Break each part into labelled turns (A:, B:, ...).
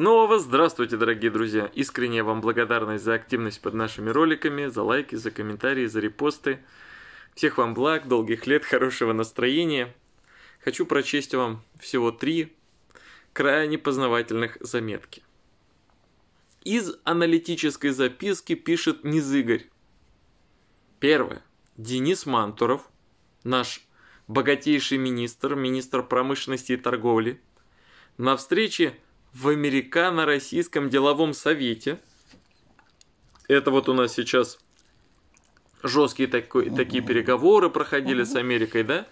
A: Снова здравствуйте, дорогие друзья! Искренне вам благодарность за активность под нашими роликами, за лайки, за комментарии, за репосты. Всех вам благ, долгих лет, хорошего настроения. Хочу прочесть вам всего три крайне познавательных заметки. Из аналитической записки пишет Низыгорь. Первое. Денис Мантуров, наш богатейший министр, министр промышленности и торговли, на встрече в Американо-Российском деловом совете. Это вот у нас сейчас жесткие такой, такие переговоры проходили с Америкой, да?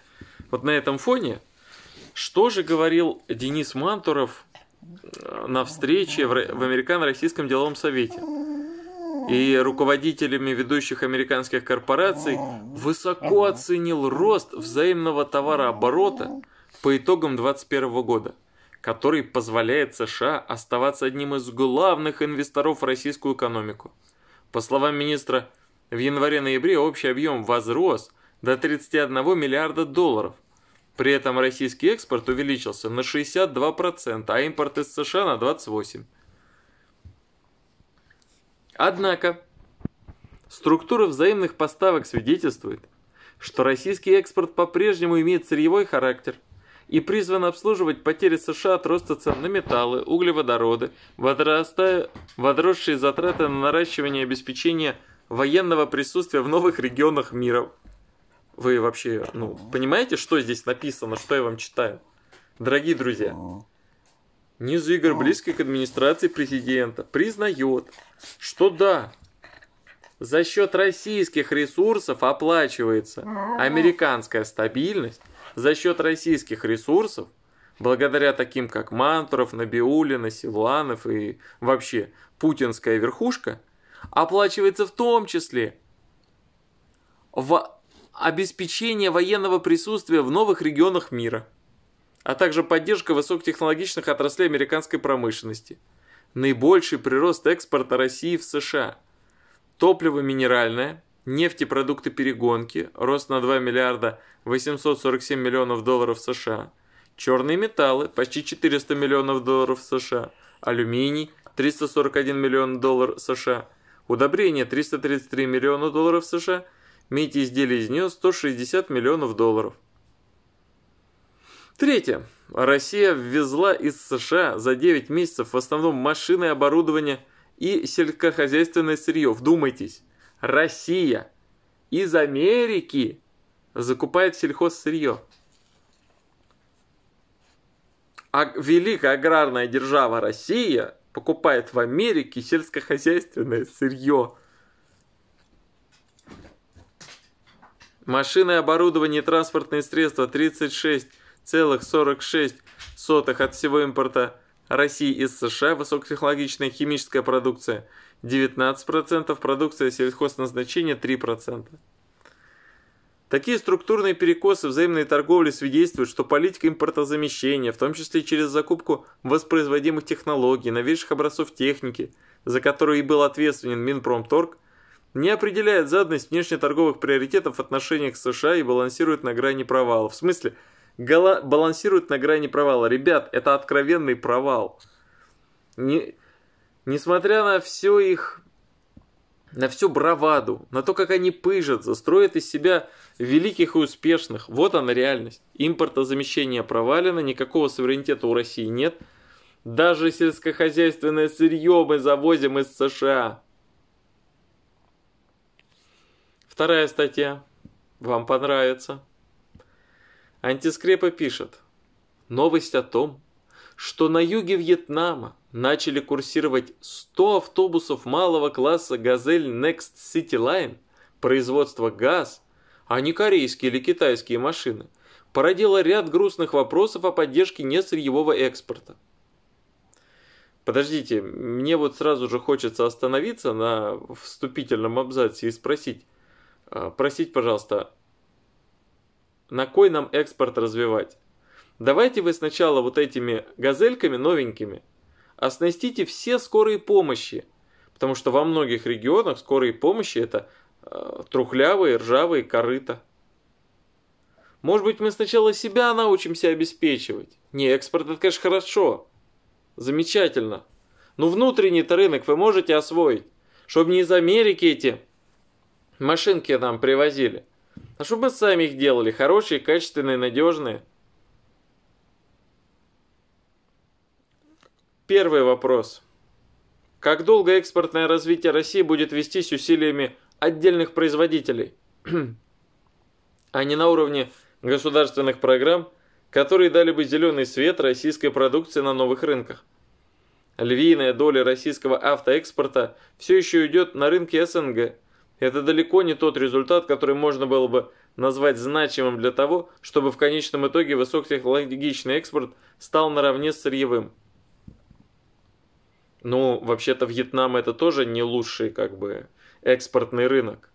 A: Вот на этом фоне, что же говорил Денис Мантуров э, на встрече в, в Американо-Российском деловом совете? и руководителями ведущих американских корпораций высоко оценил рост взаимного товарооборота по итогам 2021 года который позволяет США оставаться одним из главных инвесторов в российскую экономику. По словам министра, в январе-ноябре общий объем возрос до 31 миллиарда долларов. При этом российский экспорт увеличился на 62%, а импорт из США на 28%. Однако, структура взаимных поставок свидетельствует, что российский экспорт по-прежнему имеет сырьевой характер – и призван обслуживать потери США от роста цен на металлы, углеводороды, возросшие затраты на наращивание обеспечения военного присутствия в новых регионах мира. Вы вообще, ну, понимаете, что здесь написано, что я вам читаю? Дорогие друзья, Низ игр близкой к администрации президента признает, что да, за счет российских ресурсов оплачивается американская стабильность, за счет российских ресурсов, благодаря таким как Мантуров, Набиулина, Силуанов и вообще путинская верхушка, оплачивается в том числе в обеспечение военного присутствия в новых регионах мира, а также поддержка высокотехнологичных отраслей американской промышленности, наибольший прирост экспорта России в США, топливо минеральное – нефтепродукты перегонки, рост на 2 миллиарда 847 миллионов долларов США, черные металлы, почти 400 миллионов долларов США, алюминий, 341 миллион долларов США, удобрения, 333 миллиона долларов США, медь изделий из нее 160 миллионов долларов. Третье. Россия ввезла из США за 9 месяцев в основном машины, оборудование и сельскохозяйственное сырье. Вдумайтесь! Россия из Америки закупает сельхозсырье. А великая аграрная держава Россия покупает в Америке сельскохозяйственное сырье. Машины, оборудование и транспортные средства 36,46 от всего импорта России из США высокотехнологичная химическая продукция 19%, продукция сельхозназначения 3%. Такие структурные перекосы взаимной торговли свидетельствуют, что политика импортозамещения, в том числе через закупку воспроизводимых технологий, новейших образцов техники, за которую и был ответственен Минпромторг, не определяет заданность внешнеторговых приоритетов в отношениях с США и балансирует на грани провала. В смысле – балансирует на грани провала. Ребят, это откровенный провал. Не, несмотря на все их, на всю браваду, на то, как они пыжатся, строят из себя великих и успешных. Вот она реальность. Импортозамещение провалено, никакого суверенитета у России нет. Даже сельскохозяйственное сырье мы завозим из США. Вторая статья. Вам понравится. Антискрепа пишет. Новость о том, что на юге Вьетнама начали курсировать 100 автобусов малого класса «Газель Next City Line» производства «ГАЗ», а не корейские или китайские машины, породила ряд грустных вопросов о поддержке несырьевого экспорта. Подождите, мне вот сразу же хочется остановиться на вступительном абзаце и спросить. А, простите, пожалуйста, на кой нам экспорт развивать? Давайте вы сначала вот этими газельками новенькими оснастите все скорые помощи, потому что во многих регионах скорые помощи это э, трухлявые, ржавые корыта. Может быть, мы сначала себя научимся обеспечивать. Не, экспорт это, конечно, хорошо. Замечательно. Но внутренний-то рынок вы можете освоить, чтобы не из Америки эти машинки нам привозили. А чтобы сами их делали, хорошие, качественные, надежные. Первый вопрос. Как долго экспортное развитие России будет вестись усилиями отдельных производителей, а не на уровне государственных программ, которые дали бы зеленый свет российской продукции на новых рынках? Львиная доля российского автоэкспорта все еще идет на рынке СНГ – это далеко не тот результат, который можно было бы назвать значимым для того, чтобы в конечном итоге высокотехнологичный экспорт стал наравне с сырьевым. Ну, вообще-то Вьетнам это тоже не лучший как бы экспортный рынок.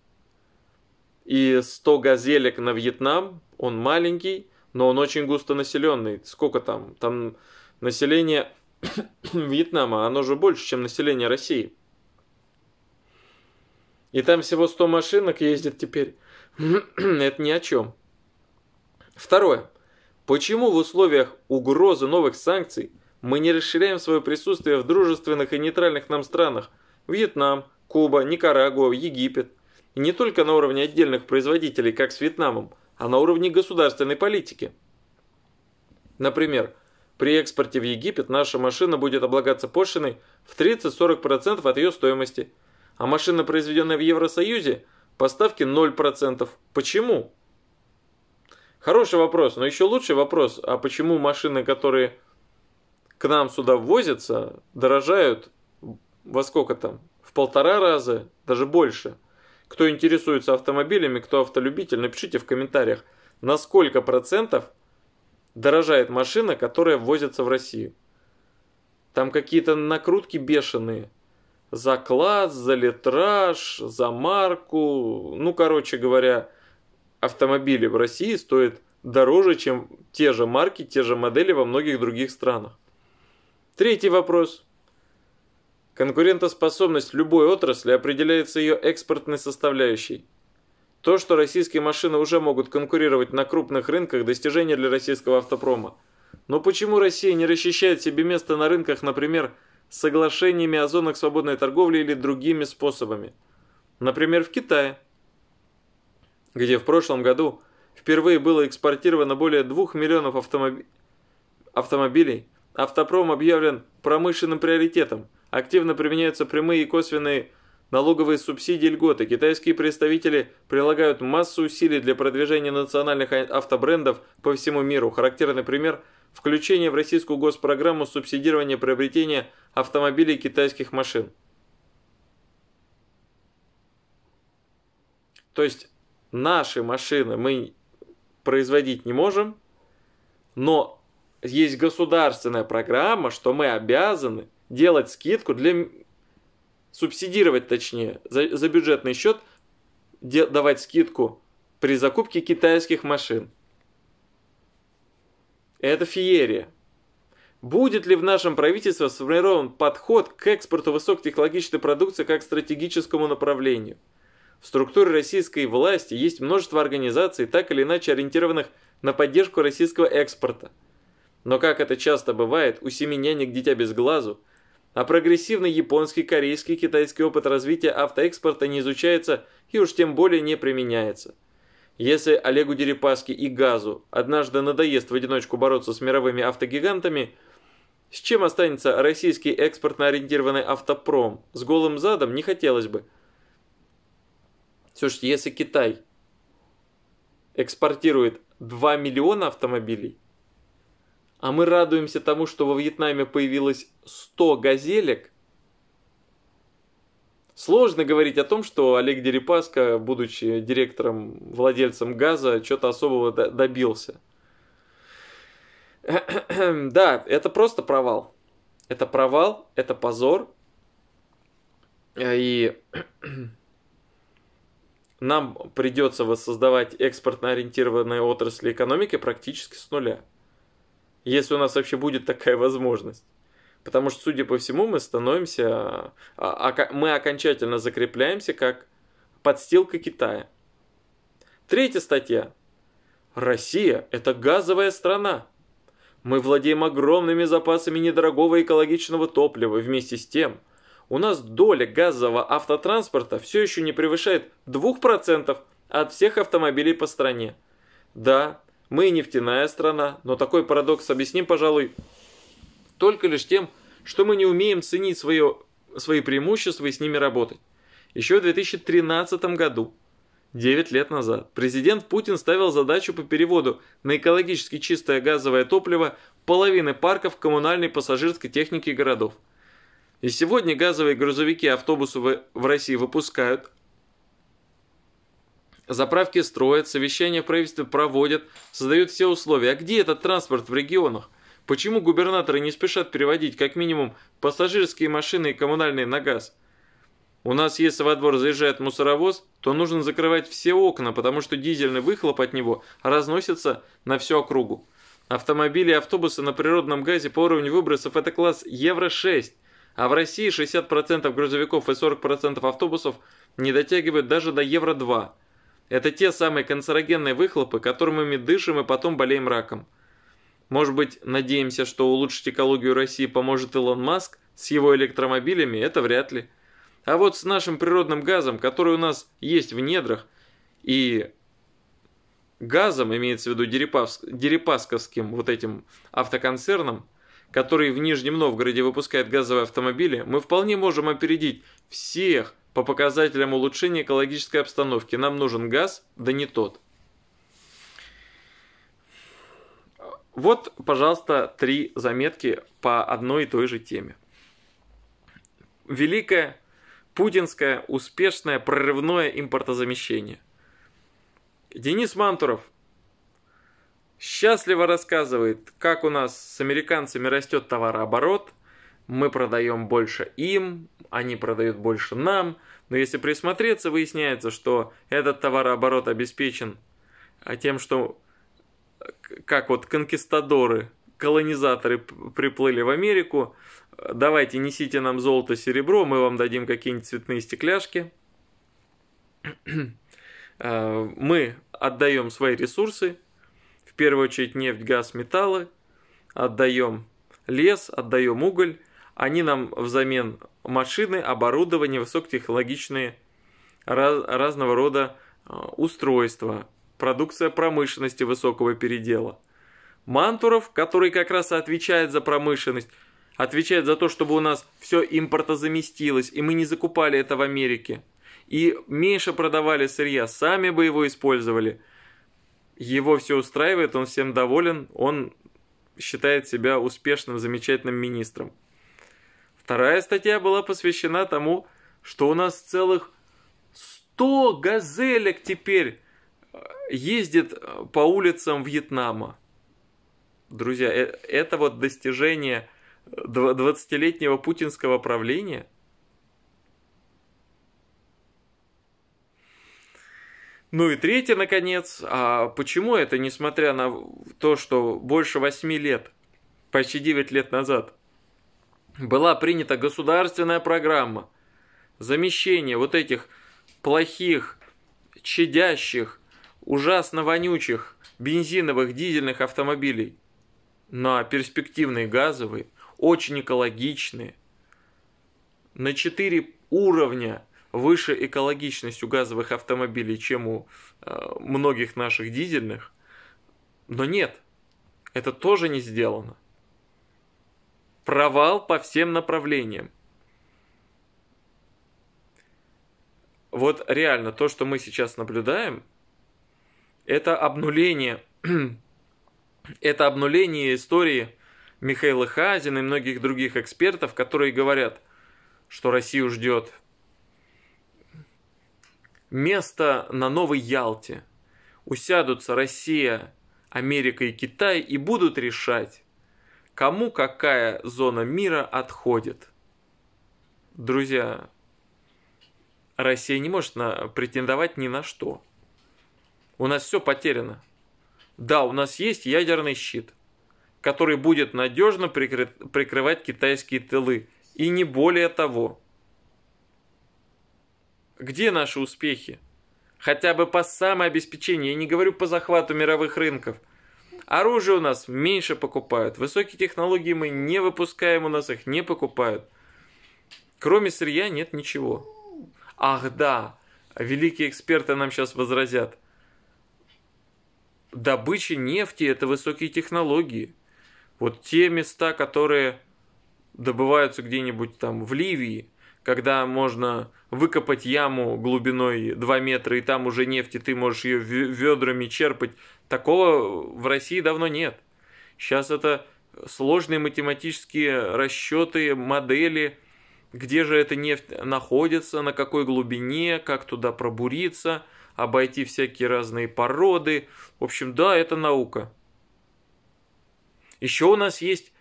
A: И 100 газелек на Вьетнам, он маленький, но он очень густо населенный. Сколько там? Там население Вьетнама, оно же больше, чем население России. И там всего 100 машинок ездит теперь. Это ни о чем. Второе. Почему в условиях угрозы новых санкций мы не расширяем свое присутствие в дружественных и нейтральных нам странах? Вьетнам, Куба, Никарагуа, Египет. И не только на уровне отдельных производителей, как с Вьетнамом, а на уровне государственной политики. Например, при экспорте в Египет наша машина будет облагаться пошлиной в 30-40% от ее стоимости – а машина, произведенная в Евросоюзе, поставки ставке 0%. Почему? Хороший вопрос, но еще лучший вопрос, а почему машины, которые к нам сюда ввозятся, дорожают во сколько там? В полтора раза, даже больше. Кто интересуется автомобилями, кто автолюбитель, напишите в комментариях, на сколько процентов дорожает машина, которая ввозится в Россию. Там какие-то накрутки бешеные – за класс, за литраж, за марку. Ну, короче говоря, автомобили в России стоят дороже, чем те же марки, те же модели во многих других странах. Третий вопрос. Конкурентоспособность любой отрасли определяется ее экспортной составляющей. То, что российские машины уже могут конкурировать на крупных рынках, достижение для российского автопрома. Но почему Россия не расчищает себе место на рынках, например, соглашениями о зонах свободной торговли или другими способами. Например, в Китае, где в прошлом году впервые было экспортировано более 2 миллионов автомоб... автомобилей, автопром объявлен промышленным приоритетом. Активно применяются прямые и косвенные налоговые субсидии и льготы. Китайские представители прилагают массу усилий для продвижения национальных а-, автобрендов по всему миру. Характерный пример – включение в российскую госпрограмму субсидирования приобретения автомобилей китайских машин. То есть наши машины мы производить не можем, но есть государственная программа, что мы обязаны делать скидку для субсидировать, точнее, за, за бюджетный счет де, давать скидку при закупке китайских машин. Это феерия. Будет ли в нашем правительстве сформирован подход к экспорту высокотехнологичной продукции как стратегическому направлению? В структуре российской власти есть множество организаций, так или иначе ориентированных на поддержку российского экспорта. Но как это часто бывает, у семи нянек дитя без глазу, а прогрессивный японский, корейский, китайский опыт развития автоэкспорта не изучается и уж тем более не применяется. Если Олегу Дерипаске и ГАЗу однажды надоест в одиночку бороться с мировыми автогигантами – с чем останется российский экспортно-ориентированный автопром? С голым задом не хотелось бы. Слушайте, если Китай экспортирует 2 миллиона автомобилей, а мы радуемся тому, что во Вьетнаме появилось 100 газелек, Сложно говорить о том, что Олег Дерипаска, будучи директором, владельцем газа, что-то особого добился. да, это просто провал. Это провал, это позор. Э, и нам придется воссоздавать экспортно-ориентированные отрасли экономики практически с нуля. Если у нас вообще будет такая возможность. Потому что, судя по всему, мы становимся, а, а, мы окончательно закрепляемся как подстилка Китая. Третья статья. Россия – это газовая страна. Мы владеем огромными запасами недорогого экологичного топлива вместе с тем. У нас доля газового автотранспорта все еще не превышает 2% от всех автомобилей по стране. Да, мы нефтяная страна, но такой парадокс объясним, пожалуй, только лишь тем, что мы не умеем ценить свое, свои преимущества и с ними работать. Еще в 2013 году 9 лет назад президент Путин ставил задачу по переводу на экологически чистое газовое топливо половины парков коммунальной пассажирской техники городов. И сегодня газовые грузовики автобусы в России выпускают, заправки строят, совещания в правительстве проводят, создают все условия. А где этот транспорт в регионах? Почему губернаторы не спешат переводить как минимум пассажирские машины и коммунальные на газ? У нас, если во двор заезжает мусоровоз, то нужно закрывать все окна, потому что дизельный выхлоп от него разносится на всю округу. Автомобили и автобусы на природном газе по уровню выбросов – это класс Евро-6, а в России 60% грузовиков и 40% автобусов не дотягивают даже до Евро-2. Это те самые канцерогенные выхлопы, которыми мы дышим и потом болеем раком. Может быть, надеемся, что улучшить экологию России поможет Илон Маск с его электромобилями – это вряд ли. А вот с нашим природным газом, который у нас есть в недрах, и газом, имеется в виду дерипасковским вот этим автоконцерном, который в Нижнем Новгороде выпускает газовые автомобили, мы вполне можем опередить всех по показателям улучшения экологической обстановки. Нам нужен газ, да не тот. Вот, пожалуйста, три заметки по одной и той же теме. Великая путинское успешное прорывное импортозамещение. Денис Мантуров счастливо рассказывает, как у нас с американцами растет товарооборот, мы продаем больше им, они продают больше нам, но если присмотреться, выясняется, что этот товарооборот обеспечен тем, что как вот конкистадоры – колонизаторы приплыли в Америку, давайте несите нам золото, серебро, мы вам дадим какие-нибудь цветные стекляшки. А, мы отдаем свои ресурсы, в первую очередь нефть, газ, металлы, отдаем лес, отдаем уголь, они нам взамен машины, оборудование, высокотехнологичные раз, разного рода а, устройства, продукция промышленности высокого передела. Мантуров, который как раз отвечает за промышленность, отвечает за то, чтобы у нас все импортозаместилось, и мы не закупали это в Америке. И меньше продавали сырья, сами бы его использовали. Его все устраивает, он всем доволен, он считает себя успешным, замечательным министром. Вторая статья была посвящена тому, что у нас целых 100 газелек теперь э, ездит э, по улицам Вьетнама. Друзья, э, это вот достижение 20-летнего путинского правления. Ну и третье, наконец, а почему это, несмотря на то, что больше 8 лет, почти 9 лет назад, была принята государственная программа замещения вот этих плохих, чадящих, ужасно вонючих бензиновых, дизельных автомобилей на перспективные газовые, очень экологичные, на 4 уровня выше экологичность у газовых автомобилей, чем у э, многих наших дизельных. Но нет, это тоже не сделано. Провал по всем направлениям. Вот реально то, что мы сейчас наблюдаем, это обнуление это обнуление истории Михаила Хазина и многих других экспертов, которые говорят, что Россию ждет место на Новой Ялте. Усядутся Россия, Америка и Китай и будут решать, кому какая зона мира отходит. Друзья, Россия не может на, претендовать ни на что. У нас все потеряно. Да, у нас есть ядерный щит, который будет надежно прикрывать китайские тылы. И не более того. Где наши успехи? Хотя бы по самообеспечению, я не говорю по захвату мировых рынков. Оружие у нас меньше покупают, высокие технологии мы не выпускаем, у нас их не покупают. Кроме сырья нет ничего. Ах да, великие эксперты нам сейчас возразят – добычи нефти – это высокие технологии. Вот те места, которые добываются где-нибудь там в Ливии, когда можно выкопать яму глубиной 2 метра, и там уже нефть, и ты можешь ее ведрами черпать. Такого в России давно нет. Сейчас это сложные математические расчеты, модели, где же эта нефть находится, на какой глубине, как туда пробуриться – обойти всякие разные породы. В общем, да, это наука. Еще у нас есть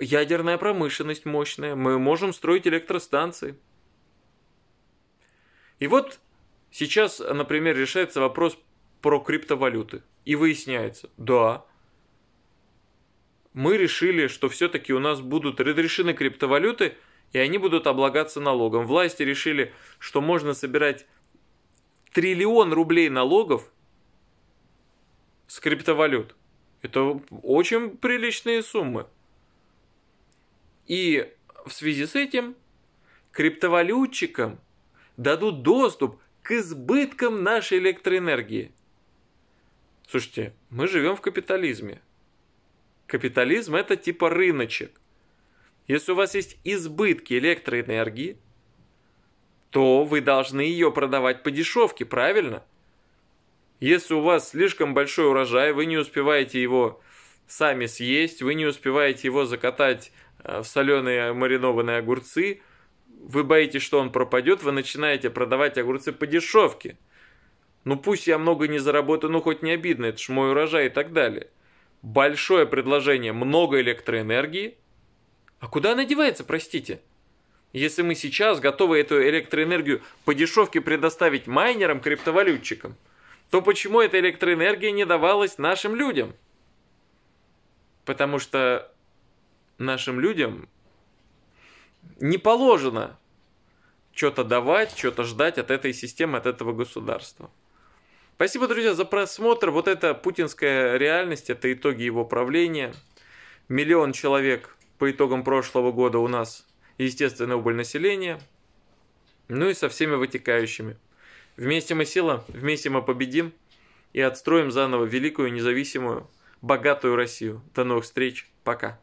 A: ядерная промышленность мощная. Мы можем строить электростанции. И вот сейчас, например, решается вопрос про криптовалюты. И выясняется, да, мы решили, что все-таки у нас будут разрешены криптовалюты, и они будут облагаться налогом. Власти решили, что можно собирать триллион рублей налогов с криптовалют. Это очень приличные суммы. И в связи с этим криптовалютчикам дадут доступ к избыткам нашей электроэнергии. Слушайте, мы живем в капитализме. Капитализм это типа рыночек. Если у вас есть избытки электроэнергии, то вы должны ее продавать по дешевке, правильно? Если у вас слишком большой урожай, вы не успеваете его сами съесть, вы не успеваете его закатать э, в соленые маринованные огурцы, вы боитесь, что он пропадет, вы начинаете продавать огурцы по дешевке. Ну пусть я много не заработаю, но ну, хоть не обидно, это ж мой урожай и так далее. Большое предложение, много электроэнергии. А куда она девается, простите? Если мы сейчас готовы эту электроэнергию по дешевке предоставить майнерам, криптовалютчикам, то почему эта электроэнергия не давалась нашим людям? Потому что нашим людям не положено что-то давать, что-то ждать от этой системы, от этого государства. Спасибо, друзья, за просмотр. Вот это путинская реальность, это итоги его правления. Миллион человек по итогам прошлого года у нас естественная убыль населения, ну и со всеми вытекающими. Вместе мы сила, вместе мы победим и отстроим заново великую, независимую, богатую Россию. До новых встреч, пока.